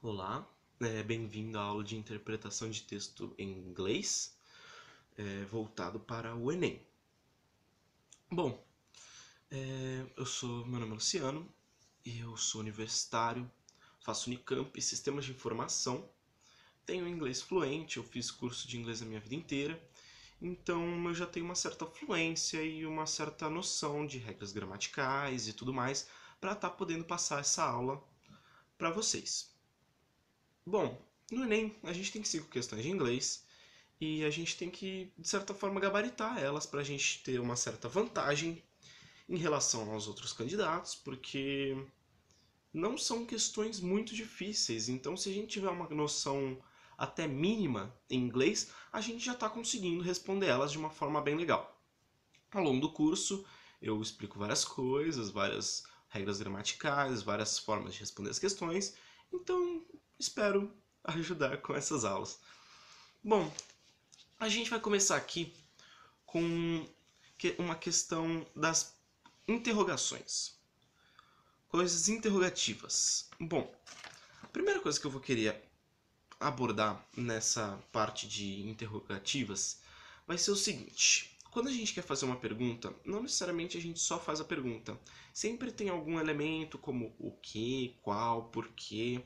Olá, é, bem-vindo à aula de interpretação de texto em inglês, é, voltado para o Enem. Bom, é, eu sou, meu nome é Luciano, eu sou universitário, faço Unicamp e Sistemas de Informação, tenho inglês fluente, eu fiz curso de inglês a minha vida inteira, então eu já tenho uma certa fluência e uma certa noção de regras gramaticais e tudo mais para estar tá podendo passar essa aula para vocês. Bom, no Enem é a gente tem cinco questões de inglês e a gente tem que, de certa forma, gabaritar elas para a gente ter uma certa vantagem em relação aos outros candidatos, porque não são questões muito difíceis. Então, se a gente tiver uma noção até mínima em inglês, a gente já está conseguindo responder elas de uma forma bem legal. Ao longo do curso, eu explico várias coisas, várias regras gramaticais, várias formas de responder as questões. Então, espero ajudar com essas aulas. Bom, a gente vai começar aqui com uma questão das interrogações. Coisas interrogativas. Bom, a primeira coisa que eu vou querer abordar nessa parte de interrogativas vai ser o seguinte. Quando a gente quer fazer uma pergunta, não necessariamente a gente só faz a pergunta. Sempre tem algum elemento como o que, qual, porquê.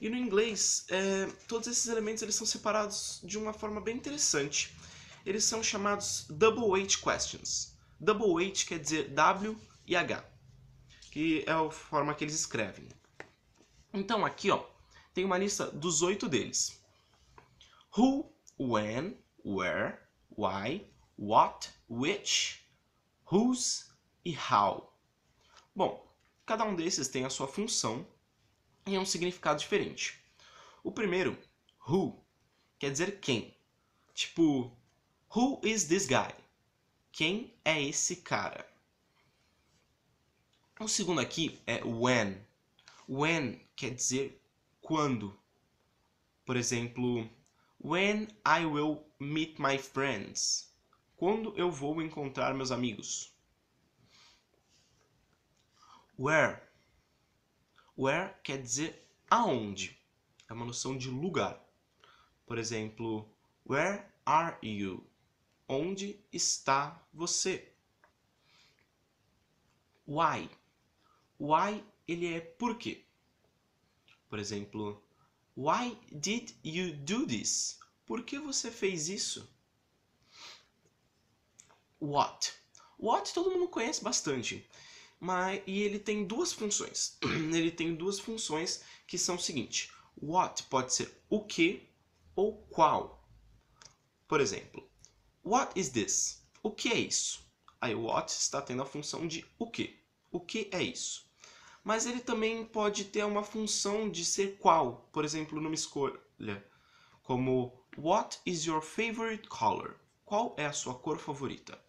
E no inglês, é, todos esses elementos eles são separados de uma forma bem interessante. Eles são chamados double weight questions. Double weight quer dizer W e H, que é a forma que eles escrevem. Então aqui, ó, tem uma lista dos oito deles. Who, when, where, why, what, which, whose e how. Bom, cada um desses tem a sua função e é um significado diferente. O primeiro, who, quer dizer quem. Tipo, who is this guy? Quem é esse cara? O segundo aqui é when. When quer dizer quando. Por exemplo, when I will meet my friends. Quando eu vou encontrar meus amigos? Where. Where quer dizer aonde. É uma noção de lugar. Por exemplo, where are you? Onde está você? Why. Why ele é por quê. Por exemplo, why did you do this? Por que você fez isso? What, What todo mundo conhece bastante. Mas, e ele tem duas funções. ele tem duas funções que são o seguinte: what pode ser o que ou qual. Por exemplo, what is this? O que é isso? Aí what está tendo a função de o que. O que é isso? Mas ele também pode ter uma função de ser qual, por exemplo, numa escolha, como what is your favorite color? Qual é a sua cor favorita?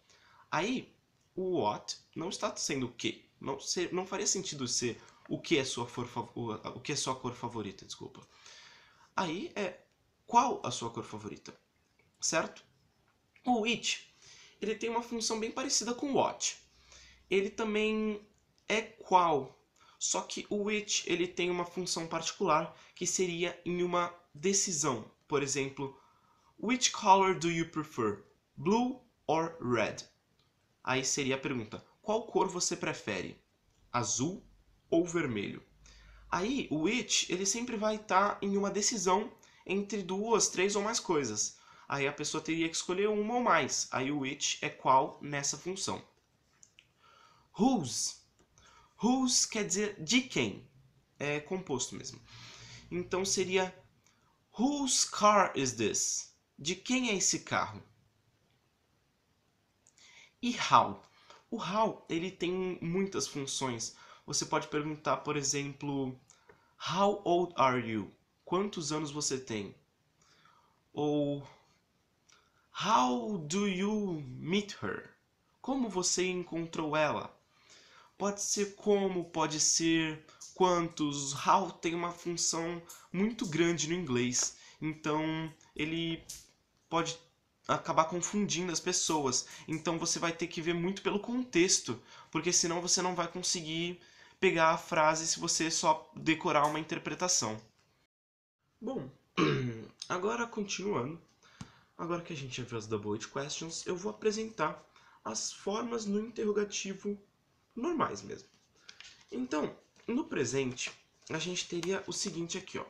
Aí, o what não está sendo o que. Não, ser, não faria sentido ser o que é sua cor, o que é sua cor favorita, desculpa. Aí é qual a sua cor favorita, certo? O it, ele tem uma função bem parecida com o what. Ele também é qual, só que o which ele tem uma função particular que seria em uma decisão. Por exemplo, which color do you prefer, blue or red? aí seria a pergunta: qual cor você prefere? Azul ou vermelho? Aí o it ele sempre vai estar tá em uma decisão entre duas, três ou mais coisas. Aí a pessoa teria que escolher uma ou mais. Aí o it é qual nessa função. Whose. Whose quer dizer de quem. É composto mesmo. Então seria Whose car is this? De quem é esse carro? E how? O how, ele tem muitas funções. Você pode perguntar, por exemplo, how old are you? Quantos anos você tem? Ou how do you meet her? Como você encontrou ela? Pode ser como, pode ser quantos. How tem uma função muito grande no inglês. Então, ele pode acabar confundindo as pessoas. Então você vai ter que ver muito pelo contexto, porque senão você não vai conseguir pegar a frase se você só decorar uma interpretação. Bom, agora continuando, agora que a gente já viu as double eight questions, eu vou apresentar as formas no interrogativo normais mesmo. Então, no presente, a gente teria o seguinte aqui, ó.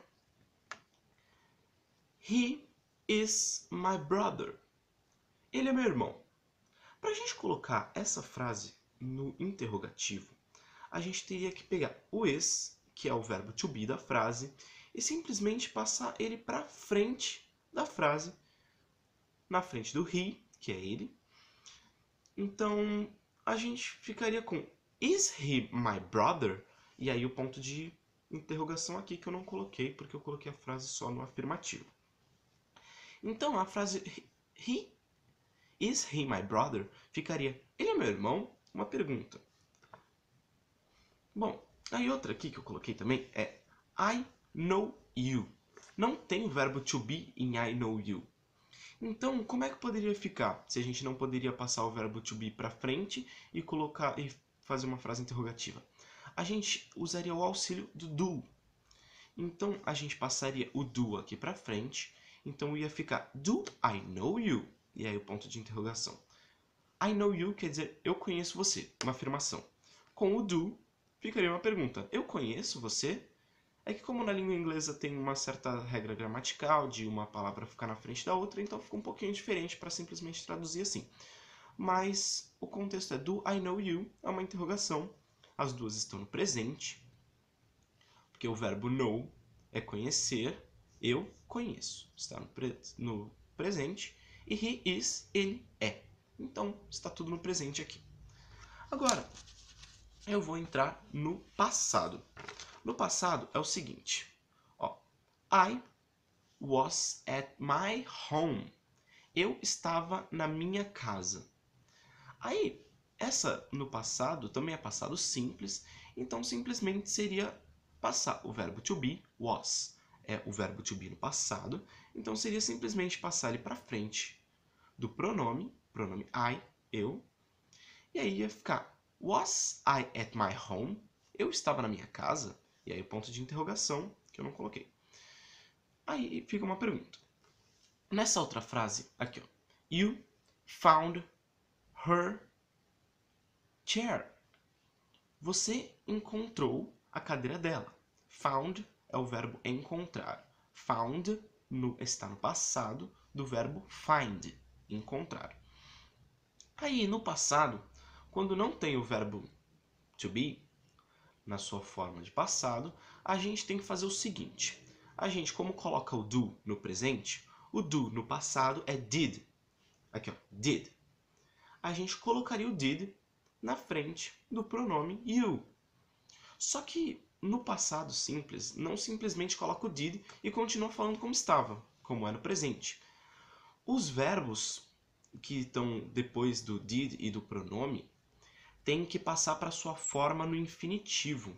He is my brother. Ele é meu irmão. Para a gente colocar essa frase no interrogativo, a gente teria que pegar o is, que é o verbo to be da frase, e simplesmente passar ele para frente da frase, na frente do he, que é ele. Então, a gente ficaria com Is he my brother? E aí o ponto de interrogação aqui que eu não coloquei, porque eu coloquei a frase só no afirmativo. Então, a frase he Is he my brother? Ficaria, ele é meu irmão? Uma pergunta. Bom, aí outra aqui que eu coloquei também é I know you. Não tem o verbo to be em I know you. Então, como é que poderia ficar se a gente não poderia passar o verbo to be para frente e colocar e fazer uma frase interrogativa? A gente usaria o auxílio do do. Então, a gente passaria o do aqui para frente, então ia ficar do I know you e aí o ponto de interrogação. I know you quer dizer eu conheço você, uma afirmação. Com o do, ficaria uma pergunta: eu conheço você? É que, como na língua inglesa tem uma certa regra gramatical de uma palavra ficar na frente da outra, então fica um pouquinho diferente para simplesmente traduzir assim. Mas o contexto é do I know you, é uma interrogação, as duas estão no presente, porque o verbo know é conhecer, eu conheço, está no, pre no presente, e he is, ele é. Então, está tudo no presente aqui. Agora, eu vou entrar no passado. No passado é o seguinte. Ó, I was at my home. Eu estava na minha casa. Aí, essa no passado também é passado simples, então simplesmente seria passar o verbo to be, was, é o verbo to be no passado, então seria simplesmente passar ele para frente do pronome, pronome I, eu. E aí ia ficar Was I at my home? Eu estava na minha casa? E aí o ponto de interrogação que eu não coloquei. Aí fica uma pergunta. Nessa outra frase, aqui, ó. You found her chair. Você encontrou a cadeira dela. Found é o verbo encontrar. Found no, está no passado do verbo find, encontrar. Aí, no passado, quando não tem o verbo to be na sua forma de passado, a gente tem que fazer o seguinte. A gente, como coloca o do no presente, o do no passado é did. Aqui, ó, did. A gente colocaria o did na frente do pronome you. Só que no passado simples, não simplesmente coloca o did e continua falando como estava, como é no presente. Os verbos que estão depois do did e do pronome têm que passar para sua forma no infinitivo.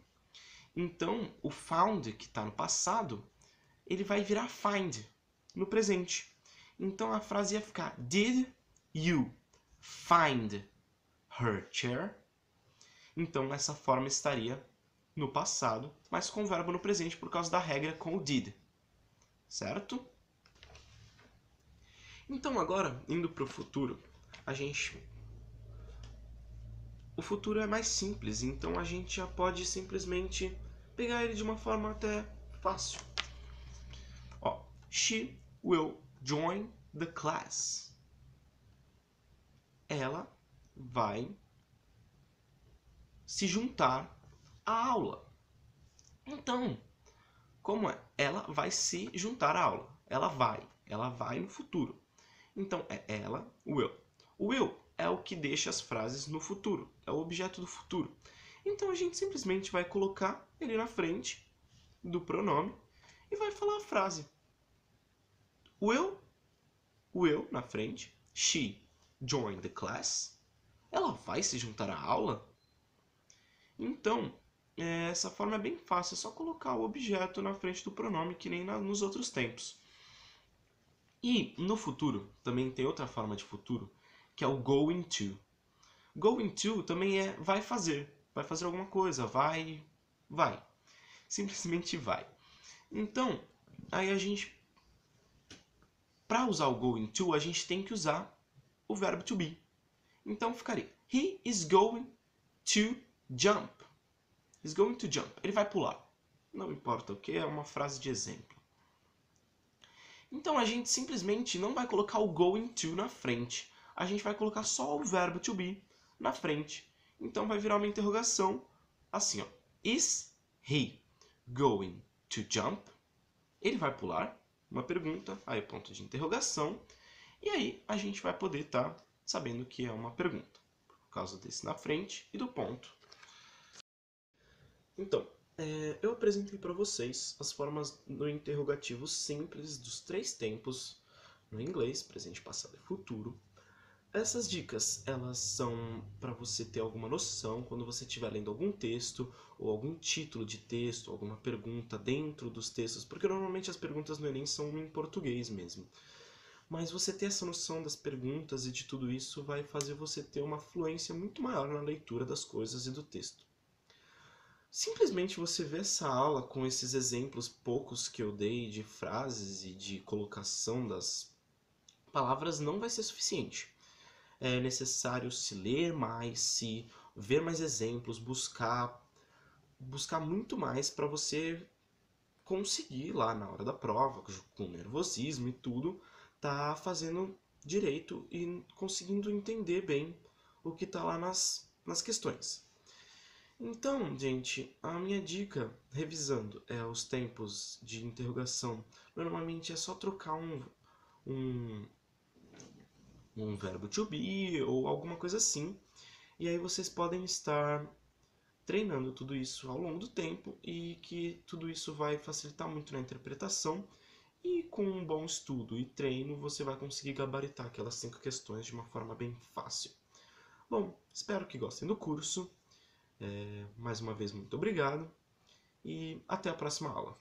Então, o found que está no passado, ele vai virar find no presente. Então a frase ia ficar did you find her chair? Então essa forma estaria no passado, mas com o verbo no presente por causa da regra com o did. Certo? Então agora, indo para o futuro, a gente o futuro é mais simples, então a gente já pode simplesmente pegar ele de uma forma até fácil. Ó, she will join the class. Ela vai se juntar à aula. Então, como é? Ela vai se juntar à aula. Ela vai. Ela vai no futuro. Então é ela, o will. O will é o que deixa as frases no futuro, é o objeto do futuro. Então a gente simplesmente vai colocar ele na frente do pronome e vai falar a frase. Will, will na frente, she joined the class. Ela vai se juntar à aula? Então, é, essa forma é bem fácil, é só colocar o objeto na frente do pronome, que nem nos outros tempos. E no futuro, também tem outra forma de futuro, que é o going to. Going to também é vai fazer, vai fazer alguma coisa, vai, vai. Simplesmente vai. Então, aí a gente para usar o going to, a gente tem que usar o verbo to be. Então ficaria he is going to jump. He's going to jump. Ele vai pular. Não importa o que, é uma frase de exemplo. Então a gente simplesmente não vai colocar o going to na frente. A gente vai colocar só o verbo to be na frente. Então vai virar uma interrogação assim, ó. Is he going to jump? Ele vai pular? Uma pergunta, aí ponto de interrogação. E aí a gente vai poder estar tá sabendo que é uma pergunta. Por causa desse na frente e do ponto. Então, é, eu apresentei para vocês as formas no interrogativo simples dos três tempos no inglês, presente, passado e futuro. Essas dicas, elas são para você ter alguma noção quando você estiver lendo algum texto ou algum título de texto, alguma pergunta dentro dos textos, porque normalmente as perguntas no Enem são em português mesmo. Mas você ter essa noção das perguntas e de tudo isso vai fazer você ter uma fluência muito maior na leitura das coisas e do texto simplesmente você ver essa aula com esses exemplos poucos que eu dei de frases e de colocação das palavras não vai ser suficiente. É necessário se ler mais, se ver mais exemplos, buscar buscar muito mais para você conseguir lá na hora da prova, com nervosismo e tudo, tá fazendo direito e conseguindo entender bem o que está lá nas, nas questões. Então, gente, a minha dica, revisando, é os tempos de interrogação. Normalmente é só trocar um, um, um verbo to be ou alguma coisa assim. E aí vocês podem estar treinando tudo isso ao longo do tempo e que tudo isso vai facilitar muito na interpretação. E com um bom estudo e treino, você vai conseguir gabaritar aquelas cinco questões de uma forma bem fácil. Bom, espero que gostem do curso. É, mais uma vez, muito obrigado e até a próxima aula.